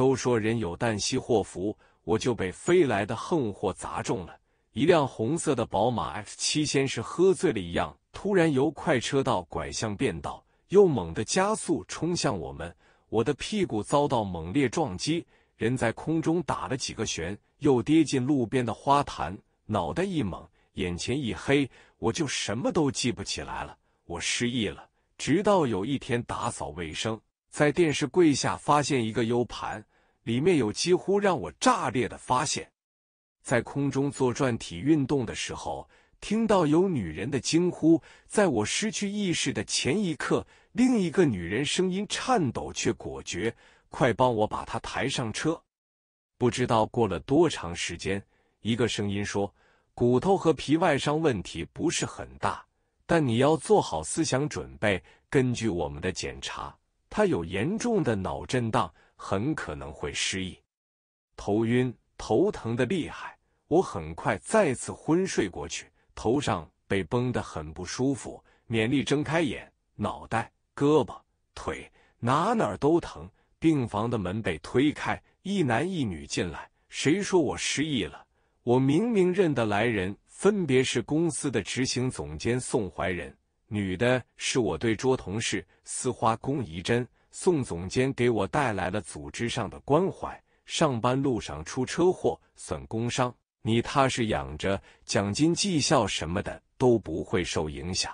都说人有旦夕祸福，我就被飞来的横祸砸中了。一辆红色的宝马 X7 先是喝醉了一样，突然由快车道拐向变道，又猛地加速冲向我们。我的屁股遭到猛烈撞击，人在空中打了几个旋，又跌进路边的花坛。脑袋一懵，眼前一黑，我就什么都记不起来了。我失忆了。直到有一天打扫卫生，在电视柜下发现一个 U 盘。里面有几乎让我炸裂的发现，在空中做转体运动的时候，听到有女人的惊呼。在我失去意识的前一刻，另一个女人声音颤抖却果决：“快帮我把她抬上车！”不知道过了多长时间，一个声音说：“骨头和皮外伤问题不是很大，但你要做好思想准备。根据我们的检查，她有严重的脑震荡。”很可能会失忆，头晕、头疼的厉害。我很快再次昏睡过去，头上被绷得很不舒服。勉力睁开眼，脑袋、胳膊、腿哪哪都疼。病房的门被推开，一男一女进来。谁说我失忆了？我明明认得来人，分别是公司的执行总监宋怀仁，女的是我对桌同事司花龚怡珍。宋总监给我带来了组织上的关怀，上班路上出车祸算工伤，你踏实养着，奖金、绩效什么的都不会受影响。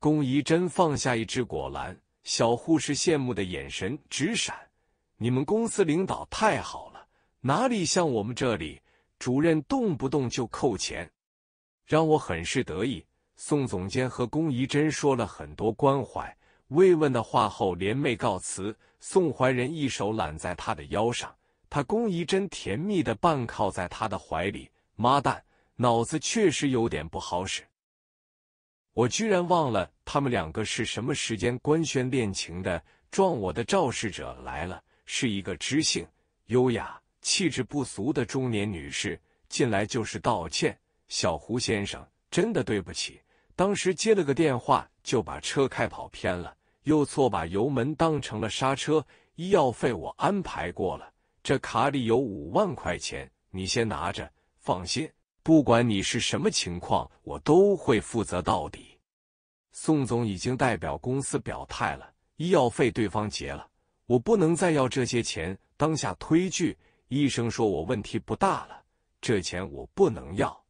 龚怡珍放下一只果篮，小护士羡慕的眼神直闪。你们公司领导太好了，哪里像我们这里，主任动不动就扣钱，让我很是得意。宋总监和龚怡珍说了很多关怀。慰问的话后，连袂告辞。宋怀仁一手揽在他的腰上，他龚怡真甜蜜的半靠在他的怀里。妈蛋，脑子确实有点不好使，我居然忘了他们两个是什么时间官宣恋情的。撞我的肇事者来了，是一个知性、优雅、气质不俗的中年女士。进来就是道歉，小胡先生，真的对不起。当时接了个电话，就把车开跑偏了，又错把油门当成了刹车。医药费我安排过了，这卡里有五万块钱，你先拿着，放心。不管你是什么情况，我都会负责到底。宋总已经代表公司表态了，医药费对方结了，我不能再要这些钱。当下推拒。医生说我问题不大了，这钱我不能要。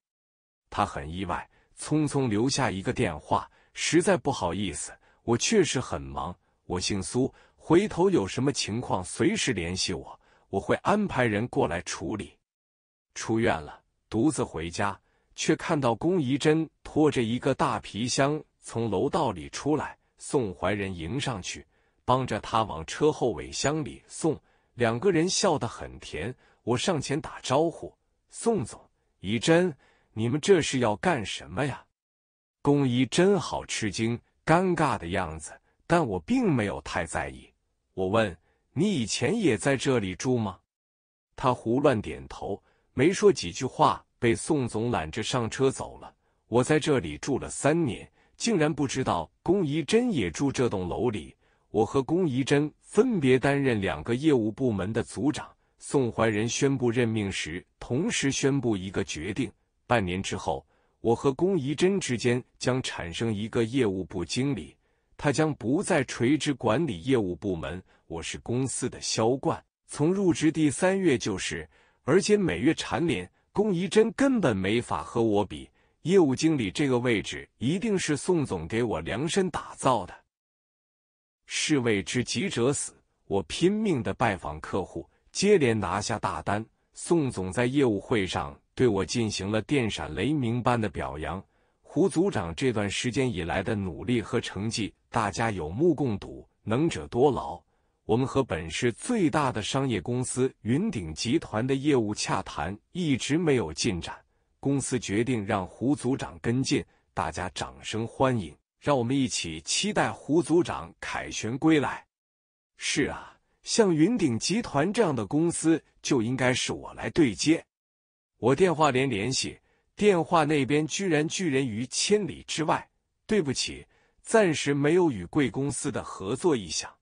他很意外。匆匆留下一个电话，实在不好意思，我确实很忙。我姓苏，回头有什么情况随时联系我，我会安排人过来处理。出院了，独自回家，却看到龚仪珍拖着一个大皮箱从楼道里出来，宋怀仁迎上去，帮着他往车后尾箱里送，两个人笑得很甜。我上前打招呼：“宋总，仪珍。”你们这是要干什么呀？龚仪真好吃惊，尴尬的样子，但我并没有太在意。我问：“你以前也在这里住吗？”他胡乱点头，没说几句话，被宋总揽着上车走了。我在这里住了三年，竟然不知道龚仪珍也住这栋楼里。我和龚仪珍分别担任两个业务部门的组长。宋怀仁宣布任命时，同时宣布一个决定。半年之后，我和龚怡珍之间将产生一个业务部经理，他将不再垂直管理业务部门。我是公司的销冠，从入职第三月就是，而且每月蝉联。龚怡珍根本没法和我比，业务经理这个位置一定是宋总给我量身打造的。士为知己者死，我拼命的拜访客户，接连拿下大单。宋总在业务会上。对我进行了电闪雷鸣般的表扬。胡组长这段时间以来的努力和成绩，大家有目共睹。能者多劳，我们和本市最大的商业公司云顶集团的业务洽谈一直没有进展，公司决定让胡组长跟进。大家掌声欢迎，让我们一起期待胡组长凯旋归来。是啊，像云顶集团这样的公司，就应该是我来对接。我电话联联系，电话那边居然拒人于千里之外。对不起，暂时没有与贵公司的合作意向。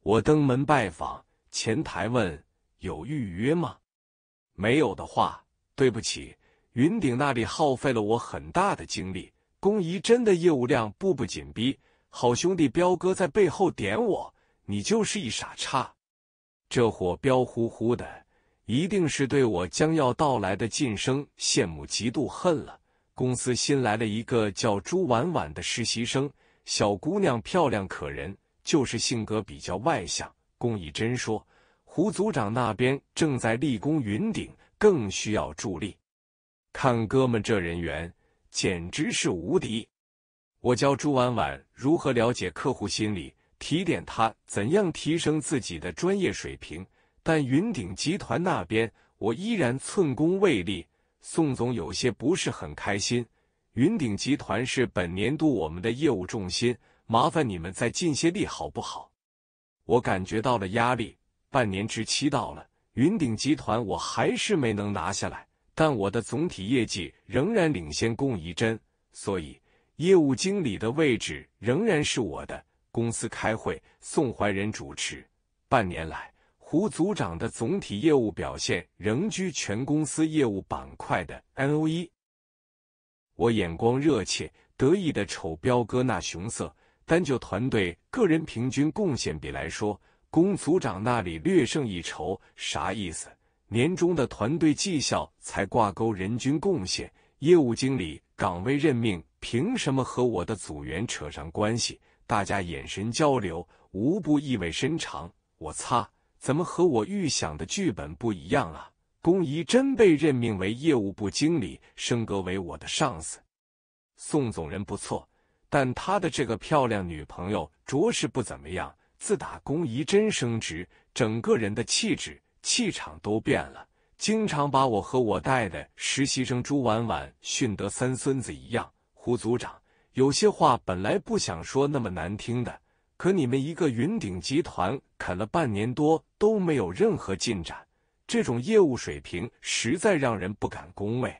我登门拜访，前台问有预约吗？没有的话，对不起，云顶那里耗费了我很大的精力。龚仪真的业务量步步紧逼，好兄弟彪哥在背后点我，你就是一傻叉，这货彪呼呼的。一定是对我将要到来的晋升羡慕嫉妒恨了。公司新来了一个叫朱婉婉的实习生，小姑娘漂亮可人，就是性格比较外向。龚以真说，胡组长那边正在立功云顶，更需要助力。看哥们这人缘，简直是无敌。我教朱婉婉如何了解客户心理，提点她怎样提升自己的专业水平。但云顶集团那边，我依然寸功未立。宋总有些不是很开心。云顶集团是本年度我们的业务重心，麻烦你们再尽些力，好不好？我感觉到了压力。半年之期到了，云顶集团我还是没能拿下来，但我的总体业绩仍然领先龚一珍，所以业务经理的位置仍然是我的。公司开会，宋怀仁主持。半年来。胡组长的总体业务表现仍居全公司业务板块的 NO 一。我眼光热切，得意的瞅彪哥那熊色。单就团队个人平均贡献比来说，龚组长那里略胜一筹。啥意思？年终的团队绩效才挂钩人均贡献，业务经理岗位任命凭什么和我的组员扯上关系？大家眼神交流，无不意味深长。我擦！怎么和我预想的剧本不一样啊？龚怡真被任命为业务部经理，升格为我的上司。宋总人不错，但他的这个漂亮女朋友着实不怎么样。自打龚怡真升职，整个人的气质气场都变了，经常把我和我带的实习生朱婉婉训得三孙子一样。胡组长，有些话本来不想说那么难听的。可你们一个云顶集团啃了半年多都没有任何进展，这种业务水平实在让人不敢恭维。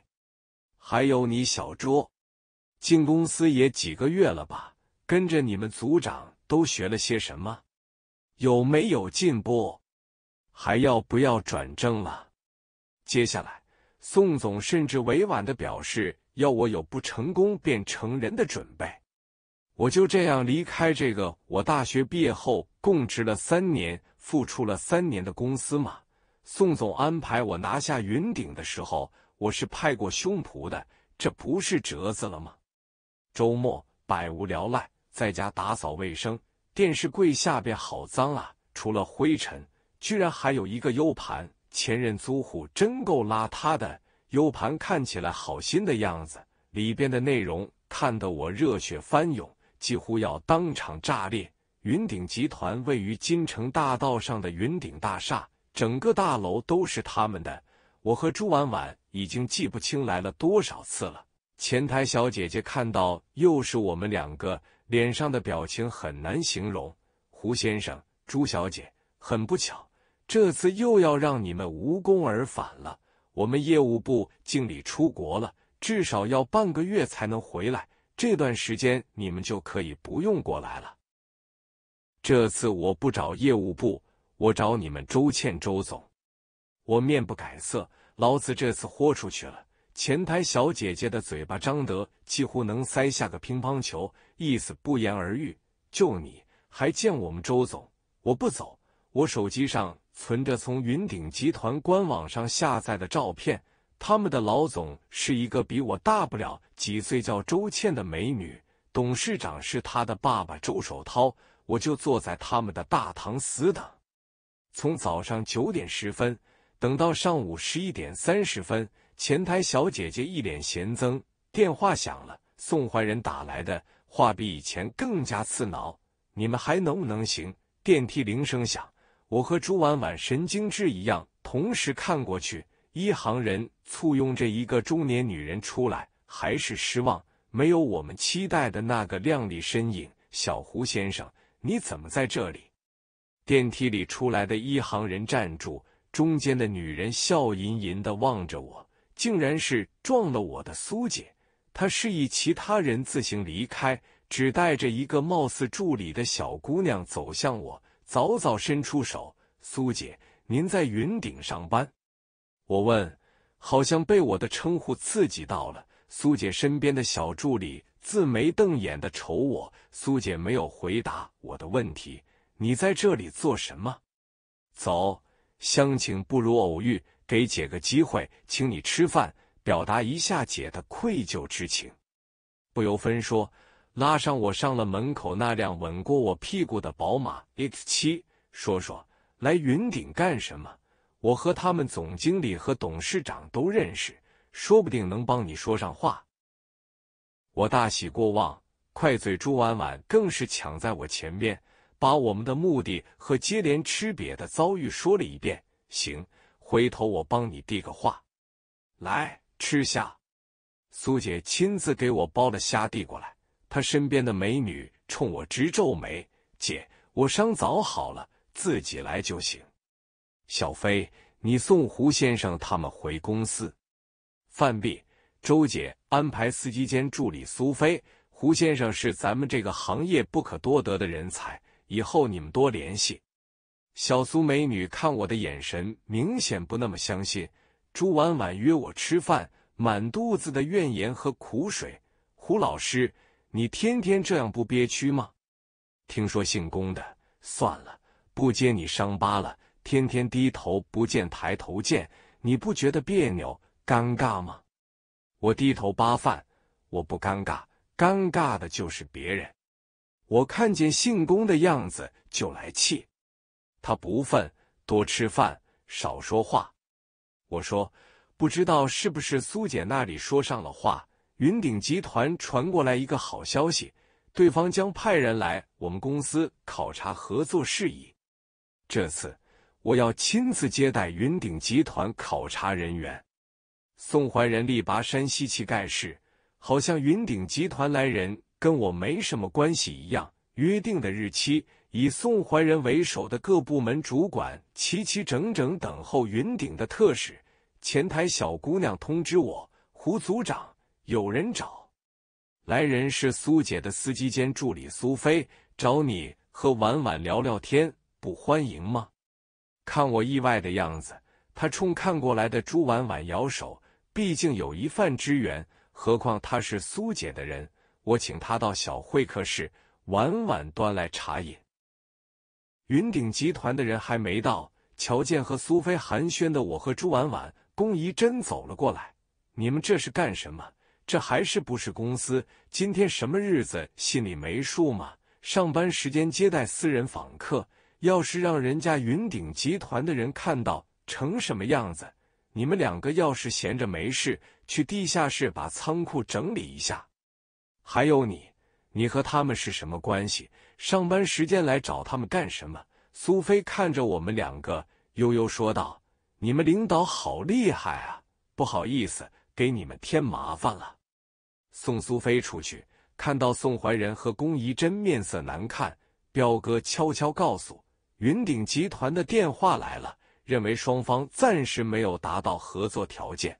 还有你小朱，进公司也几个月了吧？跟着你们组长都学了些什么？有没有进步？还要不要转正了？接下来，宋总甚至委婉的表示要我有不成功便成人的准备。我就这样离开这个我大学毕业后供职了三年、付出了三年的公司嘛。宋总安排我拿下云顶的时候，我是拍过胸脯的，这不是折子了吗？周末百无聊赖，在家打扫卫生，电视柜下边好脏啊，除了灰尘，居然还有一个 U 盘。前任租户真够邋遢的，U 盘看起来好新的样子，里边的内容看得我热血翻涌。几乎要当场炸裂！云顶集团位于金城大道上的云顶大厦，整个大楼都是他们的。我和朱婉婉已经记不清来了多少次了。前台小姐姐看到又是我们两个，脸上的表情很难形容。胡先生，朱小姐，很不巧，这次又要让你们无功而返了。我们业务部经理出国了，至少要半个月才能回来。这段时间你们就可以不用过来了。这次我不找业务部，我找你们周倩周总。我面不改色，老子这次豁出去了。前台小姐姐的嘴巴张得几乎能塞下个乒乓球，意思不言而喻。就你还见我们周总？我不走，我手机上存着从云顶集团官网上下载的照片。他们的老总是一个比我大不了几岁叫周倩的美女，董事长是她的爸爸周守涛。我就坐在他们的大堂死等，从早上九点十分等到上午十一点三十分。前台小姐姐一脸嫌憎，电话响了，宋怀仁打来的，话比以前更加刺挠。你们还能不能行？电梯铃声响，我和朱婉婉神经质一样，同时看过去。一行人簇拥着一个中年女人出来，还是失望，没有我们期待的那个靓丽身影。小胡先生，你怎么在这里？电梯里出来的一行人站住，中间的女人笑吟吟的望着我，竟然是撞了我的苏姐。她示意其他人自行离开，只带着一个貌似助理的小姑娘走向我，早早伸出手：“苏姐，您在云顶上班？”我问，好像被我的称呼刺激到了。苏姐身边的小助理自眉瞪眼的瞅我。苏姐没有回答我的问题。你在这里做什么？走，相请不如偶遇，给姐个机会，请你吃饭，表达一下姐的愧疚之情。不由分说，拉上我上了门口那辆吻过我屁股的宝马 X 七。说说，来云顶干什么？我和他们总经理和董事长都认识，说不定能帮你说上话。我大喜过望，快嘴朱婉婉更是抢在我前边，把我们的目的和接连吃瘪的遭遇说了一遍。行，回头我帮你递个话。来吃虾，苏姐亲自给我剥了虾递过来，她身边的美女冲我直皱眉：“姐，我伤早好了，自己来就行。”小飞，你送胡先生他们回公司。范毕，周姐安排司机兼助理苏菲。胡先生是咱们这个行业不可多得的人才，以后你们多联系。小苏美女看我的眼神明显不那么相信。朱婉婉约我吃饭，满肚子的怨言和苦水。胡老师，你天天这样不憋屈吗？听说姓龚的，算了，不揭你伤疤了。天天低头不见抬头见，你不觉得别扭、尴尬吗？我低头扒饭，我不尴尬，尴尬的就是别人。我看见姓龚的样子就来气，他不忿，多吃饭，少说话。我说，不知道是不是苏姐那里说上了话，云顶集团传过来一个好消息，对方将派人来我们公司考察合作事宜。这次。我要亲自接待云顶集团考察人员。宋怀仁力拔山西气盖世，好像云顶集团来人跟我没什么关系一样。约定的日期，以宋怀仁为首的各部门主管齐齐整整等候云顶的特使。前台小姑娘通知我，胡组长有人找，来人是苏姐的司机兼助理苏菲，找你和婉婉聊聊天，不欢迎吗？看我意外的样子，他冲看过来的朱婉婉摇手。毕竟有一饭之缘，何况他是苏姐的人，我请他到小会客室。婉婉端来茶饮。云顶集团的人还没到，乔建和苏菲寒暄的，我和朱婉婉、龚怡真走了过来。你们这是干什么？这还是不是公司？今天什么日子，心里没数吗？上班时间接待私人访客？要是让人家云顶集团的人看到成什么样子？你们两个要是闲着没事，去地下室把仓库整理一下。还有你，你和他们是什么关系？上班时间来找他们干什么？苏菲看着我们两个，悠悠说道：“你们领导好厉害啊！不好意思，给你们添麻烦了。”送苏菲出去，看到宋怀仁和龚怡珍面色难看，彪哥悄悄告诉。云顶集团的电话来了，认为双方暂时没有达到合作条件。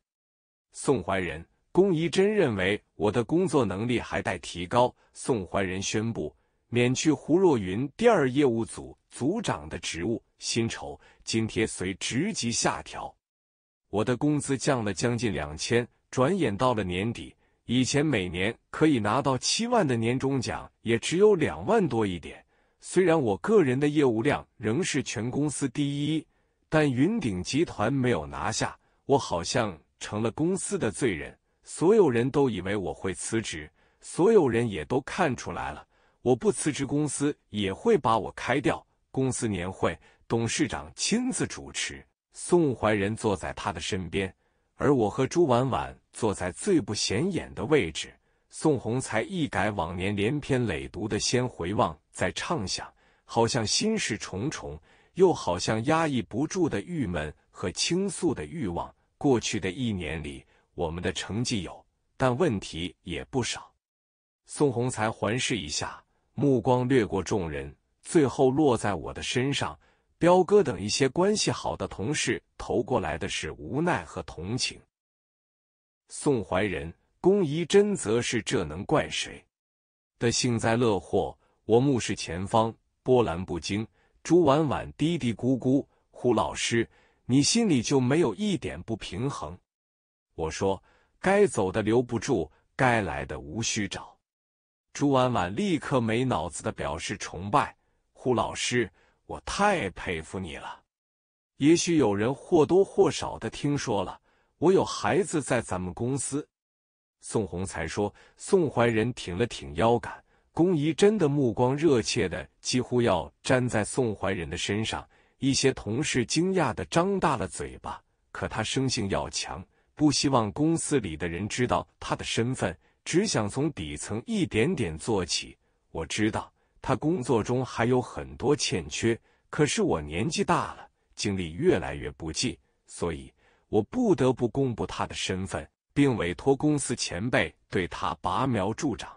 宋怀仁、龚怡珍认为我的工作能力还待提高。宋怀仁宣布免去胡若云第二业务组组长的职务，薪酬津贴随职级下调。我的工资降了将近两千，转眼到了年底，以前每年可以拿到七万的年终奖，也只有两万多一点。虽然我个人的业务量仍是全公司第一，但云顶集团没有拿下，我好像成了公司的罪人。所有人都以为我会辞职，所有人也都看出来了。我不辞职，公司也会把我开掉。公司年会，董事长亲自主持，宋怀仁坐在他的身边，而我和朱婉婉坐在最不显眼的位置。宋洪才一改往年连篇累牍的，先回望再畅想，好像心事重重，又好像压抑不住的郁闷和倾诉的欲望。过去的一年里，我们的成绩有，但问题也不少。宋洪才环视一下，目光掠过众人，最后落在我的身上。彪哥等一些关系好的同事投过来的是无奈和同情。宋怀仁。宫仪真则是这能怪谁的幸灾乐祸？我目视前方，波澜不惊。朱婉婉嘀嘀咕咕：“胡老师，你心里就没有一点不平衡？”我说：“该走的留不住，该来的无需找。”朱婉婉立刻没脑子的表示崇拜：“胡老师，我太佩服你了。”也许有人或多或少的听说了，我有孩子在咱们公司。宋洪才说：“宋怀仁挺了挺腰杆，龚宜真的目光热切的几乎要粘在宋怀仁的身上。一些同事惊讶的张大了嘴巴。可他生性要强，不希望公司里的人知道他的身份，只想从底层一点点做起。我知道他工作中还有很多欠缺，可是我年纪大了，精力越来越不济，所以我不得不公布他的身份。”并委托公司前辈对他拔苗助长。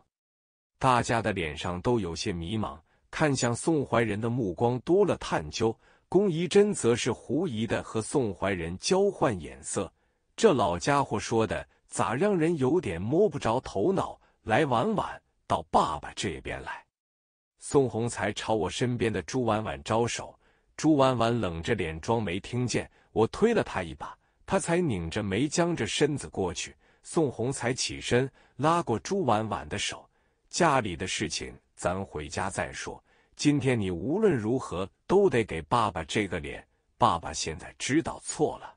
大家的脸上都有些迷茫，看向宋怀仁的目光多了探究。龚怡珍则是狐疑的和宋怀仁交换眼色。这老家伙说的咋让人有点摸不着头脑？来，婉婉，到爸爸这边来。宋洪才朝我身边的朱婉婉招手，朱婉婉冷着脸装没听见，我推了他一把。他才拧着眉，僵着身子过去。宋红才起身，拉过朱婉婉的手。家里的事情，咱回家再说。今天你无论如何都得给爸爸这个脸。爸爸现在知道错了。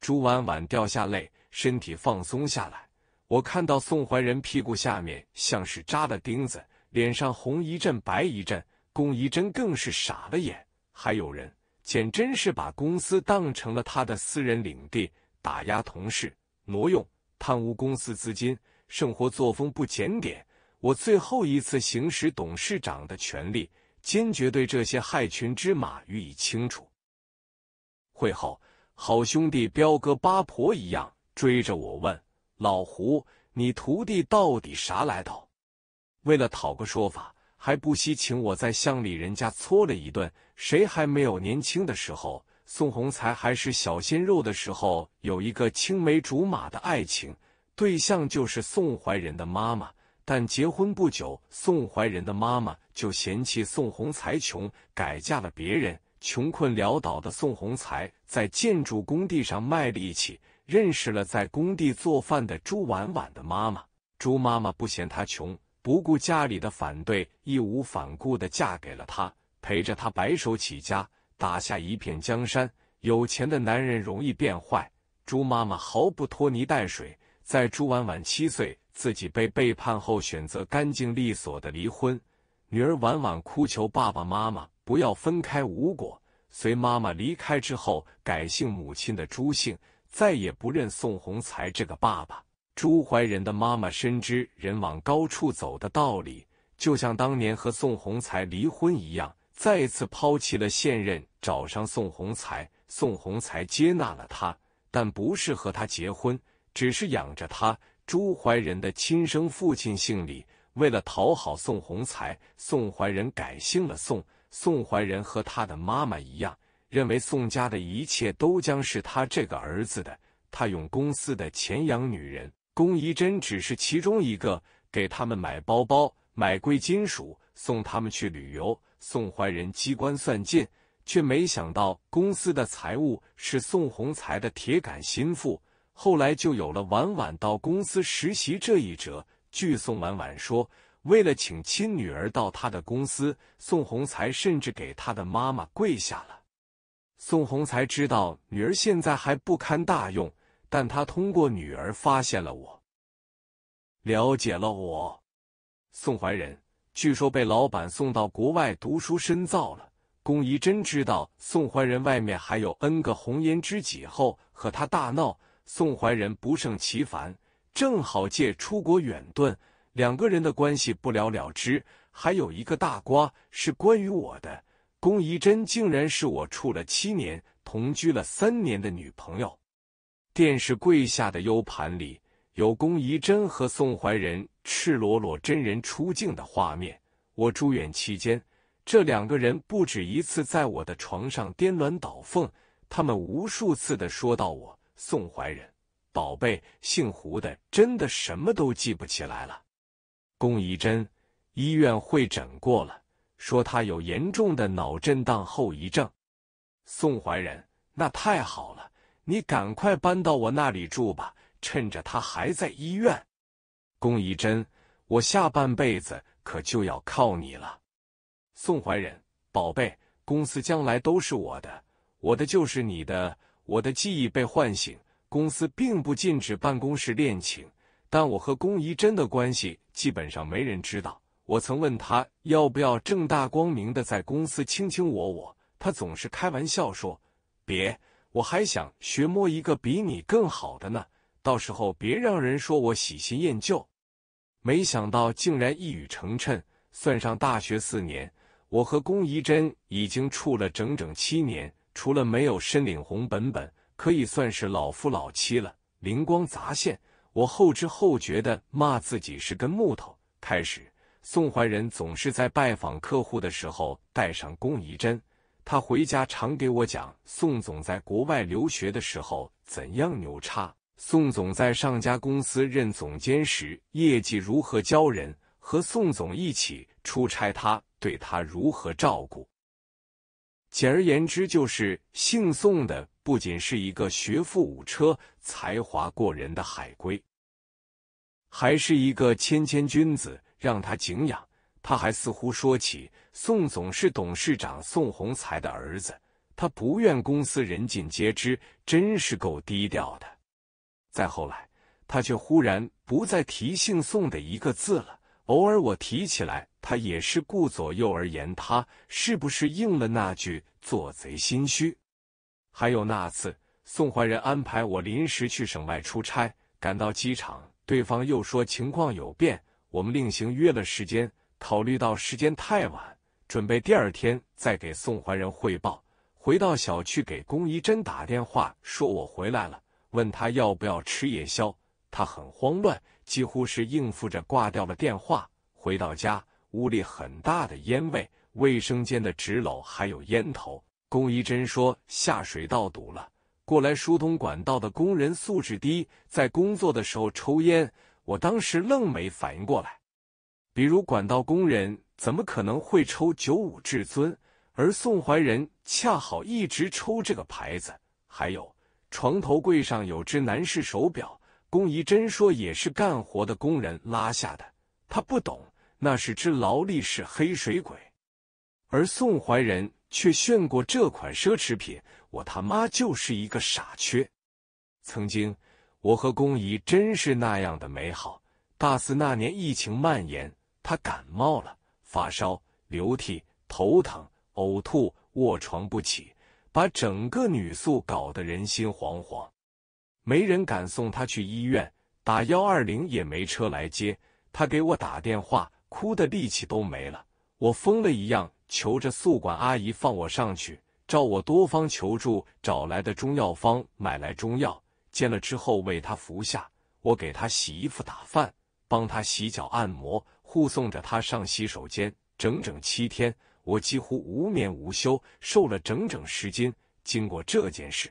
朱婉婉掉下泪，身体放松下来。我看到宋怀仁屁股下面像是扎了钉子，脸上红一阵白一阵。宫仪珍更是傻了眼。还有人。简真是把公司当成了他的私人领地，打压同事，挪用、贪污公司资金，生活作风不检点。我最后一次行使董事长的权利，坚决对这些害群之马予以清除。会后，好兄弟彪哥八婆一样追着我问：“老胡，你徒弟到底啥来头？”为了讨个说法，还不惜请我在乡里人家搓了一顿。谁还没有年轻的时候？宋洪才还是小鲜肉的时候，有一个青梅竹马的爱情对象，就是宋怀仁的妈妈。但结婚不久，宋怀仁的妈妈就嫌弃宋洪才穷，改嫁了别人。穷困潦倒的宋洪才在建筑工地上卖力气，认识了在工地做饭的朱婉婉的妈妈。朱妈妈不嫌他穷，不顾家里的反对，义无反顾的嫁给了他。陪着他白手起家，打下一片江山。有钱的男人容易变坏。朱妈妈毫不拖泥带水，在朱婉婉七岁自己被背叛后，选择干净利索的离婚。女儿婉婉哭求爸爸妈妈不要分开，无果。随妈妈离开之后，改姓母亲的朱姓，再也不认宋洪才这个爸爸。朱怀仁的妈妈深知人往高处走的道理，就像当年和宋洪才离婚一样。再次抛弃了现任，找上宋洪才。宋洪才接纳了他，但不是和他结婚，只是养着他。朱怀仁的亲生父亲姓李，为了讨好宋洪才，宋怀仁改姓了宋。宋怀仁和他的妈妈一样，认为宋家的一切都将是他这个儿子的。他用公司的钱养女人，龚怡珍只是其中一个，给他们买包包，买贵金属。送他们去旅游，宋怀仁机关算尽，却没想到公司的财务是宋洪才的铁杆心腹。后来就有了婉婉到公司实习这一折。据宋婉婉说，为了请亲女儿到他的公司，宋洪才甚至给他的妈妈跪下了。宋洪才知道女儿现在还不堪大用，但他通过女儿发现了我，了解了我。宋怀仁。据说被老板送到国外读书深造了。龚仪珍知道宋怀仁外面还有 n 个红颜知己后，和他大闹。宋怀仁不胜其烦，正好借出国远遁，两个人的关系不了了之。还有一个大瓜是关于我的，龚仪珍竟然是我处了七年、同居了三年的女朋友。电视柜下的 U 盘里。有宫仪珍和宋怀仁赤裸裸真人出镜的画面。我住院期间，这两个人不止一次在我的床上颠鸾倒凤。他们无数次的说到我：“宋怀仁，宝贝，姓胡的真的什么都记不起来了。”宫仪珍，医院会诊过了，说他有严重的脑震荡后遗症。宋怀仁，那太好了，你赶快搬到我那里住吧。趁着他还在医院，龚怡真，我下半辈子可就要靠你了。宋怀仁，宝贝，公司将来都是我的，我的就是你的。我的记忆被唤醒，公司并不禁止办公室恋情，但我和龚怡真的关系基本上没人知道。我曾问他要不要正大光明的在公司卿卿我我，他总是开玩笑说：“别，我还想学摸一个比你更好的呢。”到时候别让人说我喜新厌旧。没想到竟然一语成谶。算上大学四年，我和龚怡珍已经处了整整七年，除了没有申领红本本，可以算是老夫老妻了。灵光乍现，我后知后觉地骂自己是根木头。开始，宋怀仁总是在拜访客户的时候带上龚怡珍。他回家常给我讲宋总在国外留学的时候怎样牛叉。宋总在上家公司任总监时，业绩如何教人？和宋总一起出差，他对他如何照顾？简而言之，就是姓宋的不仅是一个学富五车、才华过人的海归，还是一个谦谦君子，让他敬仰。他还似乎说起，宋总是董事长宋洪才的儿子，他不愿公司人尽皆知，真是够低调的。再后来，他却忽然不再提姓宋的一个字了。偶尔我提起来，他也是顾左右而言他，是不是应了那句“做贼心虚”？还有那次，宋怀仁安排我临时去省外出差，赶到机场，对方又说情况有变，我们另行约了时间。考虑到时间太晚，准备第二天再给宋怀仁汇报。回到小区，给龚一珍打电话，说我回来了。问他要不要吃夜宵，他很慌乱，几乎是应付着挂掉了电话。回到家，屋里很大的烟味，卫生间的纸篓还有烟头。龚一珍说下水道堵了，过来疏通管道的工人素质低，在工作的时候抽烟。我当时愣没反应过来，比如管道工人怎么可能会抽九五至尊，而宋怀仁恰好一直抽这个牌子，还有。床头柜上有只男士手表，宫宜真说也是干活的工人拉下的，他不懂，那是只劳力士黑水鬼。而宋怀仁却炫过这款奢侈品，我他妈就是一个傻缺。曾经我和宫怡真是那样的美好，大四那年疫情蔓延，他感冒了，发烧、流涕、头疼、呕吐，卧床不起。把整个女宿搞得人心惶惶，没人敢送她去医院，打幺二零也没车来接。她给我打电话，哭的力气都没了。我疯了一样求着宿管阿姨放我上去。照我多方求助找来的中药方，买来中药煎了之后为她服下。我给她洗衣服、打饭，帮她洗脚、按摩，护送着她上洗手间，整整七天。我几乎无眠无休，瘦了整整十斤。经过这件事，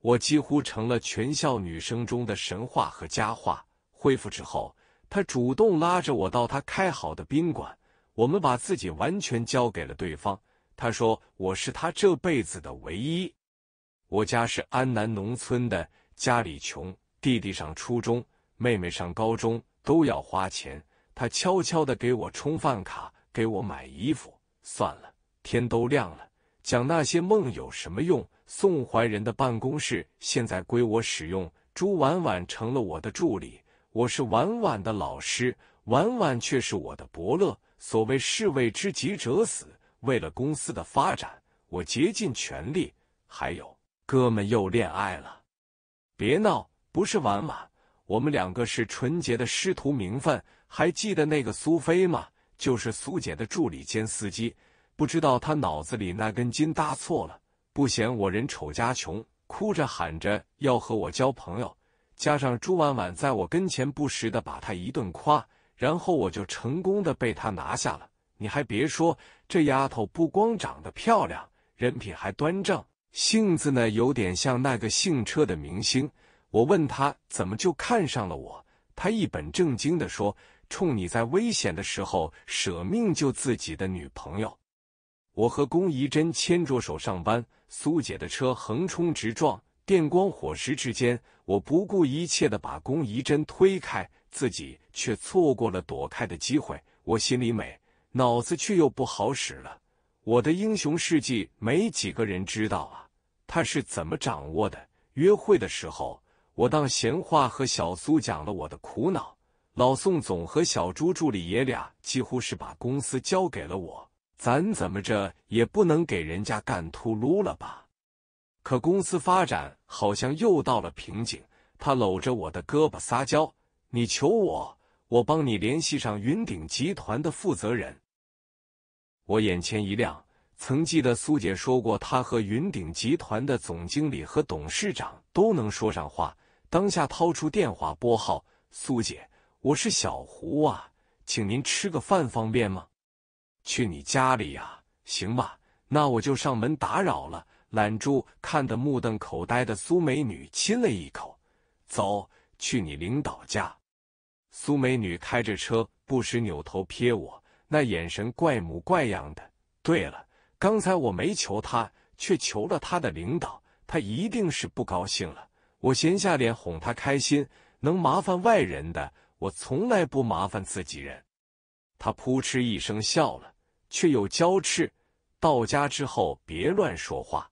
我几乎成了全校女生中的神话和佳话。恢复之后，他主动拉着我到他开好的宾馆，我们把自己完全交给了对方。他说我是他这辈子的唯一。我家是安南农村的，家里穷，弟弟上初中，妹妹上高中都要花钱。他悄悄的给我充饭卡。给我买衣服算了，天都亮了，讲那些梦有什么用？宋怀仁的办公室现在归我使用，朱婉婉成了我的助理，我是婉婉的老师，婉婉却是我的伯乐。所谓士为知己者死，为了公司的发展，我竭尽全力。还有，哥们又恋爱了，别闹，不是婉婉，我们两个是纯洁的师徒名分。还记得那个苏菲吗？就是苏姐的助理兼司机，不知道他脑子里那根筋搭错了，不嫌我人丑家穷，哭着喊着要和我交朋友。加上朱婉婉在我跟前不时的把她一顿夸，然后我就成功的被她拿下了。你还别说，这丫头不光长得漂亮，人品还端正，性子呢有点像那个姓车的明星。我问她怎么就看上了我，她一本正经的说。冲你在危险的时候舍命救自己的女朋友，我和龚怡珍牵着手上班，苏姐的车横冲直撞，电光火石之间，我不顾一切的把龚怡珍推开，自己却错过了躲开的机会。我心里美，脑子却又不好使了。我的英雄事迹没几个人知道啊，他是怎么掌握的？约会的时候，我当闲话和小苏讲了我的苦恼。老宋总和小朱助理爷俩几乎是把公司交给了我，咱怎么着也不能给人家干秃噜了吧？可公司发展好像又到了瓶颈。他搂着我的胳膊撒娇：“你求我，我帮你联系上云顶集团的负责人。”我眼前一亮，曾记得苏姐说过，她和云顶集团的总经理和董事长都能说上话。当下掏出电话拨号，苏姐。我是小胡啊，请您吃个饭方便吗？去你家里呀，行吧，那我就上门打扰了。懒猪看得目瞪口呆的苏美女，亲了一口，走，去你领导家。苏美女开着车，不时扭头瞥我，那眼神怪模怪样的。对了，刚才我没求他，却求了他的领导，他一定是不高兴了。我闲下脸哄他开心，能麻烦外人的。我从来不麻烦自己人，他扑哧一声笑了，却又娇斥：“到家之后别乱说话，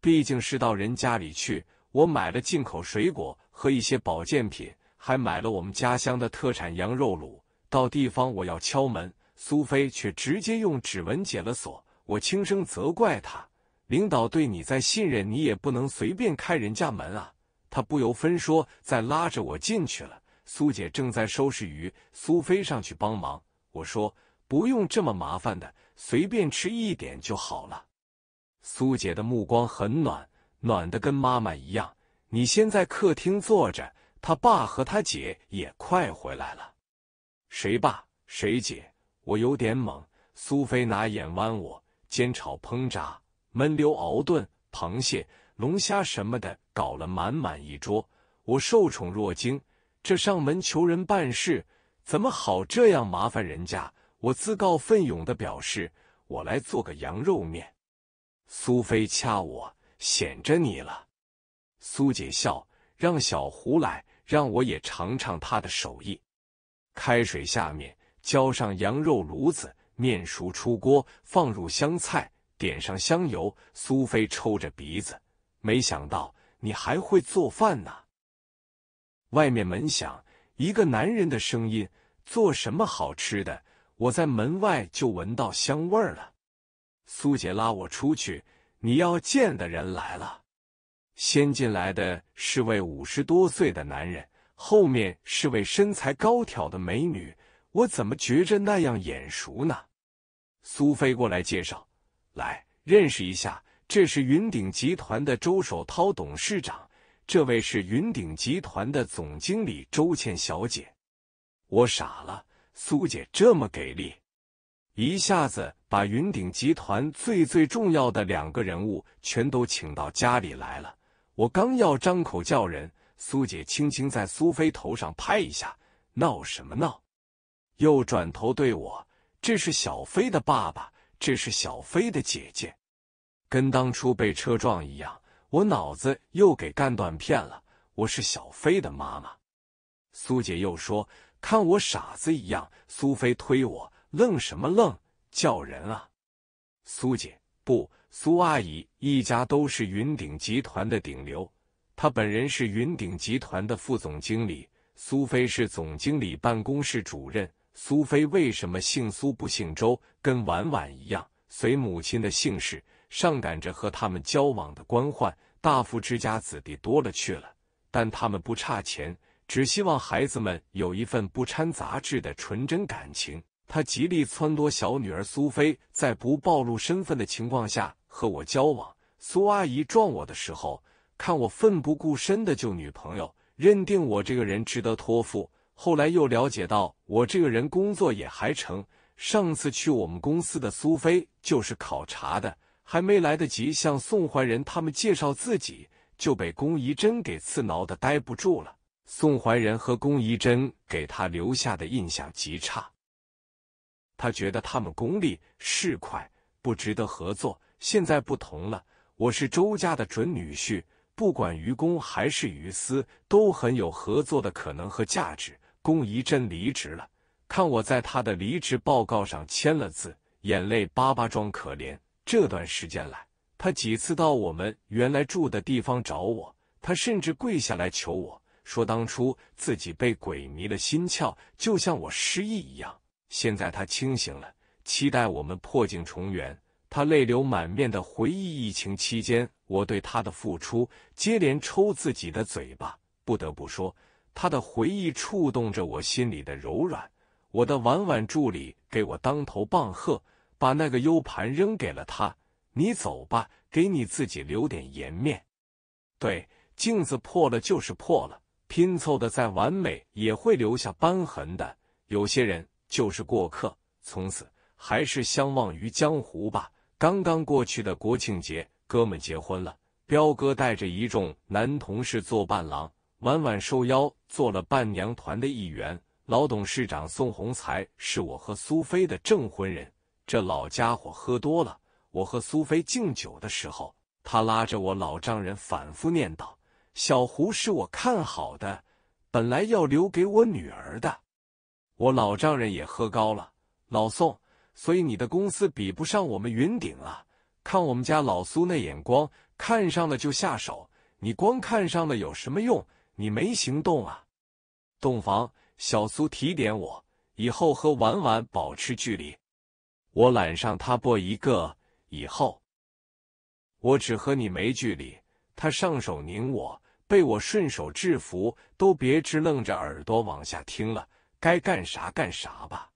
毕竟是到人家里去。”我买了进口水果和一些保健品，还买了我们家乡的特产羊肉卤。到地方我要敲门，苏菲却直接用指纹解了锁。我轻声责怪他：“领导对你再信任，你也不能随便开人家门啊！”他不由分说，再拉着我进去了。苏姐正在收拾鱼，苏菲上去帮忙。我说：“不用这么麻烦的，随便吃一点就好了。”苏姐的目光很暖，暖的跟妈妈一样。你先在客厅坐着，他爸和他姐也快回来了。谁爸谁姐？我有点懵。苏菲拿眼弯我。煎炒烹炸，焖溜熬炖，螃蟹、龙虾什么的，搞了满满一桌。我受宠若惊。这上门求人办事，怎么好这样麻烦人家？我自告奋勇的表示，我来做个羊肉面。苏菲掐我，显着你了。苏姐笑，让小胡来，让我也尝尝他的手艺。开水下面浇上羊肉，炉子面熟出锅，放入香菜，点上香油。苏菲抽着鼻子，没想到你还会做饭呢。外面门响，一个男人的声音：“做什么好吃的？”我在门外就闻到香味了。苏姐拉我出去：“你要见的人来了。”先进来的是位五十多岁的男人，后面是位身材高挑的美女。我怎么觉着那样眼熟呢？苏菲过来介绍：“来，认识一下，这是云顶集团的周守涛董事长。”这位是云顶集团的总经理周倩小姐，我傻了，苏姐这么给力，一下子把云顶集团最最重要的两个人物全都请到家里来了。我刚要张口叫人，苏姐轻轻在苏菲头上拍一下，闹什么闹？又转头对我：“这是小飞的爸爸，这是小飞的姐姐，跟当初被车撞一样。”我脑子又给干断片了。我是小飞的妈妈。苏姐又说：“看我傻子一样。”苏菲推我，愣什么愣？叫人啊！苏姐不，苏阿姨一家都是云顶集团的顶流。她本人是云顶集团的副总经理，苏菲是总经理办公室主任。苏菲为什么姓苏不姓周？跟婉婉一样，随母亲的姓氏。上赶着和他们交往的官宦、大富之家子弟多了去了，但他们不差钱，只希望孩子们有一份不掺杂质的纯真感情。他极力撺掇小女儿苏菲在不暴露身份的情况下和我交往。苏阿姨撞我的时候，看我奋不顾身的救女朋友，认定我这个人值得托付。后来又了解到我这个人工作也还成，上次去我们公司的苏菲就是考察的。还没来得及向宋怀仁他们介绍自己，就被龚怡珍给刺挠的呆不住了。宋怀仁和龚怡珍给他留下的印象极差，他觉得他们功力市快，不值得合作。现在不同了，我是周家的准女婿，不管于公还是于私，都很有合作的可能和价值。龚怡珍离职了，看我在他的离职报告上签了字，眼泪巴巴装可怜。这段时间来，他几次到我们原来住的地方找我，他甚至跪下来求我说，当初自己被鬼迷了心窍，就像我失忆一样。现在他清醒了，期待我们破镜重圆。他泪流满面地回忆疫情期间我对他的付出，接连抽自己的嘴巴。不得不说，他的回忆触动着我心里的柔软。我的婉婉助理给我当头棒喝。把那个 U 盘扔给了他，你走吧，给你自己留点颜面。对，镜子破了就是破了，拼凑的再完美也会留下斑痕的。有些人就是过客，从此还是相忘于江湖吧。刚刚过去的国庆节，哥们结婚了，彪哥带着一众男同事做伴郎，婉婉受邀做了伴娘团的一员。老董事长宋洪才是我和苏菲的证婚人。这老家伙喝多了，我和苏菲敬酒的时候，他拉着我老丈人反复念叨：“小胡是我看好的，本来要留给我女儿的。”我老丈人也喝高了，老宋，所以你的公司比不上我们云顶啊！看我们家老苏那眼光，看上了就下手，你光看上了有什么用？你没行动啊！洞房，小苏提点我，以后和婉婉保持距离。我揽上他播一个，以后我只和你没距离。他上手拧我，被我顺手制服，都别支愣着耳朵往下听了，该干啥干啥吧。